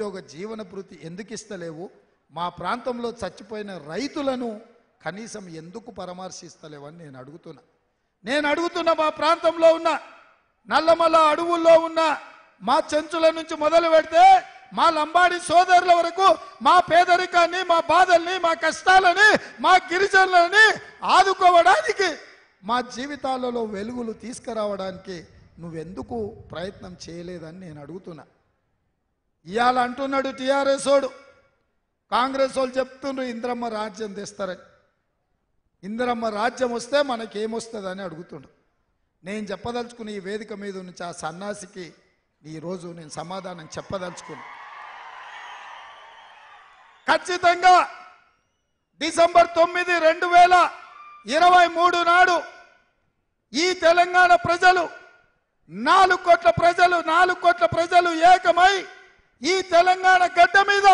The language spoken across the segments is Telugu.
నిరుద్యోగ జీవన భృతి ఎందుకు ఇస్తలేవు మా ప్రాంతంలో చచ్చిపోయిన రైతులను కనీసం ఎందుకు పరామర్శిస్తలేవని నేను అడుగుతున్నా నేను అడుగుతున్న మా ప్రాంతంలో ఉన్న నల్లమల్ల అడవుల్లో ఉన్న మా చెంచుల నుంచి మొదలు పెడితే మా లంబాడి సోదరుల వరకు మా పేదరికాన్ని మా బాధల్ని మా కష్టాలని మా గిరిజనులని ఆదుకోవడానికి మా జీవితాలలో వెలుగులు తీసుకురావడానికి నువ్వెందుకు ప్రయత్నం చేయలేదని నేను అడుగుతున్నా ఇవాళ అంటున్నాడు టీఆర్ఎస్ వాడు కాంగ్రెస్ వాళ్ళు చెప్తుండ్రు ఇంద్రమ్మ రాజ్యం తెస్తారని ఇంద్రమ్మ రాజ్యం వస్తే మనకేమొస్తుంది అని అడుగుతుండు నేను చెప్పదలుచుకుని ఈ వేదిక మీద నుంచి ఆ సన్నాసికి ఈరోజు నేను సమాధానం చెప్పదలుచుకుని ఖచ్చితంగా డిసెంబర్ తొమ్మిది రెండు వేల ఇరవై మూడు నాడు ఈ తెలంగాణ ప్రజలు నాలుగు కోట్ల ప్రజలు నాలుగు కోట్ల ప్రజలు ఏకమై ఈ తెలంగాణ గడ్డ మీద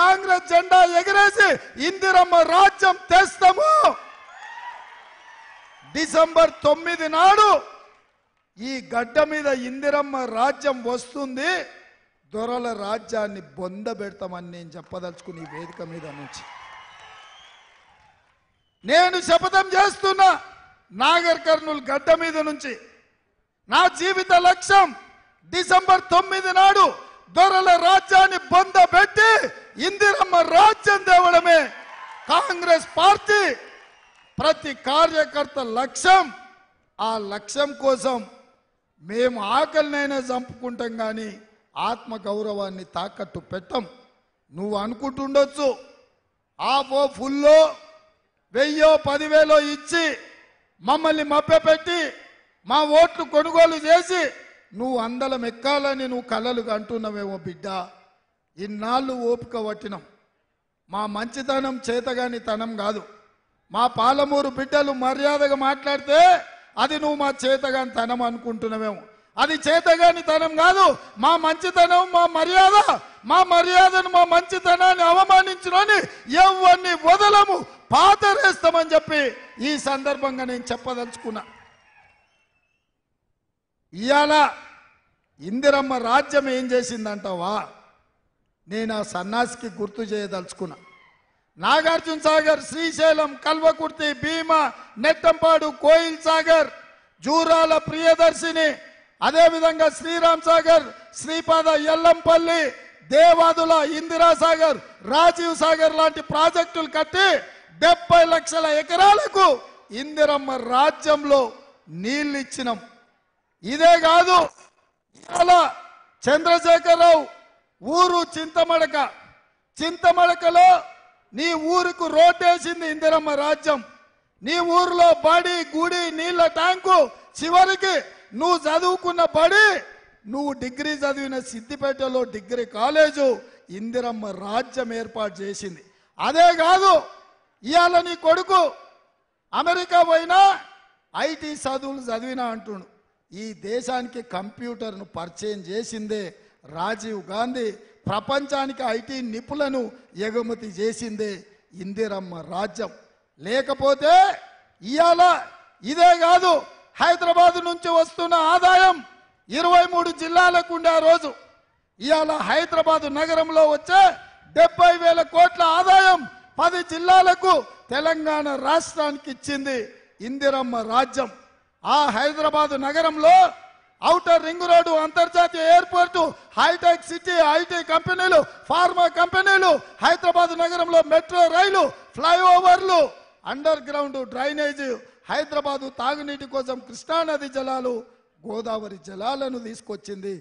కాంగ్రెస్ జెండా ఎగిరేసి ఇందిరమ్మ రాజ్యం తెస్తాము డిసెంబర్ తొమ్మిది నాడు ఈ గడ్డ మీద ఇందిరమ్మ రాజ్యం వస్తుంది దొరల రాజ్యాన్ని బొంద పెడతామని నేను చెప్పదలుచుకుని ఈ వేదిక మీద నుంచి నేను శపథం చేస్తున్నా నాగర్ కర్నూలు గడ్డ మీద నుంచి నా జీవిత లక్ష్యం డిసెంబర్ తొమ్మిది నాడు దొరల రాజ్యాన్ని బొంద పెట్టి ఇందిరమ్మ రాజ్యం తేవడమే కాంగ్రెస్ పార్టీ ప్రతి కార్యకర్త లక్ష్యం ఆ లక్ష్యం కోసం మేము ఆకలినైనా చంపుకుంటాం కానీ ఆత్మ గౌరవాన్ని తాకట్టు పెట్టం నువ్వు అనుకుంటుండొచ్చు ఆఫో ఫుల్లో వెయ్యో పదివేలో ఇచ్చి మమ్మల్ని పెట్టి మా ఓట్లు కొనుగోలు చేసి నువ్వు అందలం ఎక్కాలని నువ్వు కలలు అంటున్నావేమో బిడ్డ ఇన్నాళ్ళు ఓపిక పట్టినాం మా మంచితనం చేతగాని తనం కాదు మా పాలమూరు బిడ్డలు మర్యాదగా మాట్లాడితే అది నువ్వు మా చేతగాని తనం అనుకుంటున్నావేమో అది చేతగాని తనం కాదు మా మంచితనం మా మర్యాద మా మర్యాదను మా మంచితనాన్ని అవమానించునని ఎవరిని వదలము పాతరేస్తామని చెప్పి ఈ సందర్భంగా నేను చెప్పదలుచుకున్నా ఇవాళ ఇందిరమ్మ రాజ్యం ఏం చేసిందంటావా నేను ఆ సన్నాసికి గుర్తు చేయదలుచుకున్నా నాగార్జున సాగర్ శ్రీశైలం కల్వకుర్తి భీమ నెట్టంపాడు కోయిల్ సాగర్ జూరాల ప్రియదర్శిని అదేవిధంగా శ్రీరామ్ సాగర్ శ్రీపాద ఎల్లంపల్లి దేవాదుల ఇందిరా సాగర్ రాజీవ్ సాగర్ లాంటి ప్రాజెక్టులు కట్టి డెబ్బై లక్షల ఎకరాలకు ఇందిరమ్మ రాజ్యంలో నీళ్ళు ఇచ్చినాం ఇదే కాదు ఇలా చంద్రశేఖరరావు ఊరు చింతమడక చింతమడకలో నీ ఊరుకు రోడ్డేసింది ఇందిరమ్మ రాజ్యం నీ ఊరిలో బడి గుడి నీళ్ళ ట్యాంకు చివరికి నువ్వు చదువుకున్న బడి నువ్వు డిగ్రీ చదివిన సిద్దిపేటలో డిగ్రీ కాలేజు ఇందిరమ్మ రాజ్యం ఏర్పాటు చేసింది అదే కాదు ఇవాళ నీ కొడుకు అమెరికా పోయినా ఐటీ చదువులు చదివినా అంటుడు ఈ దేశానికి కంప్యూటర్ను పరిచయం చేసిందే రాజీవ్ గాంధీ ప్రపంచానికి ఐటీ నిపుణులను ఎగుమతి చేసిందే ఇందిరమ్మ రాజ్యం లేకపోతే ఇవాళ ఇదే కాదు హైదరాబాద్ నుంచి వస్తున్న ఆదాయం ఇరవై మూడు జిల్లాలకు ఉండే రోజు ఇవాళ హైదరాబాద్ నగరంలో వచ్చే డెబ్బై వేల కోట్ల ఆదాయం పది జిల్లాలకు తెలంగాణ రాష్ట్రానికి ఇచ్చింది ఇందిరమ్మ రాజ్యం ఆ హైదరాబాద్ నగరంలో ఔటర్ రింగ్ రోడ్డు అంతర్జాతీయ ఎయిర్పోర్టు హైటెక్ సిటీ ఐటీ కంపెనీలు ఫార్మా కంపెనీలు హైదరాబాద్ నగరంలో మెట్రో రైలు ఫ్లైఓవర్లు అండర్ గ్రౌండ్ డ్రైనేజ్ హైదరాబాదు తాగునీటి కోసం కృష్ణానది జలాలు గోదావరి జలాలను తీసుకొచ్చింది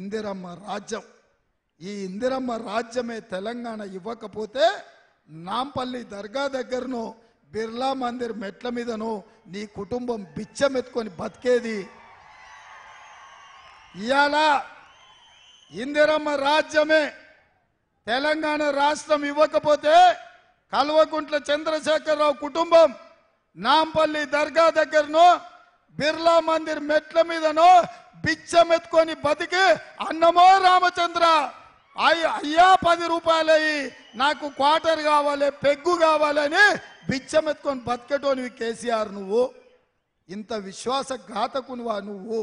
ఇందిరమ్మ రాజ్యం ఈ ఇందిరమ్మ రాజ్యమే తెలంగాణ ఇవ్వకపోతే నాంపల్లి దర్గా దగ్గరను బిర్లా మందిర్ మెట్ల మీదను నీ కుటుంబం బిచ్చమెత్తుకొని బతికేది ఇవాళ ఇందిరమ్మ రాజ్యమే తెలంగాణ రాష్ట్రం ఇవ్వకపోతే కల్వకుంట్ల చంద్రశేఖరరావు కుటుంబం నాంపల్లి దర్గా దగ్గరను బిర్లా మందిర్ మెట్ల మీదను బిచ్చమెత్తుకొని బతికి అన్నమో రామచంద్ర అయ్యా పది రూపాయలయ్యి నాకు క్వార్టర్ కావాలి పెగ్గు కావాలని బిచ్చమెత్తుకొని బతికేటోనివి కేసీఆర్ నువ్వు ఇంత విశ్వాసఘాతకునివా నువ్వు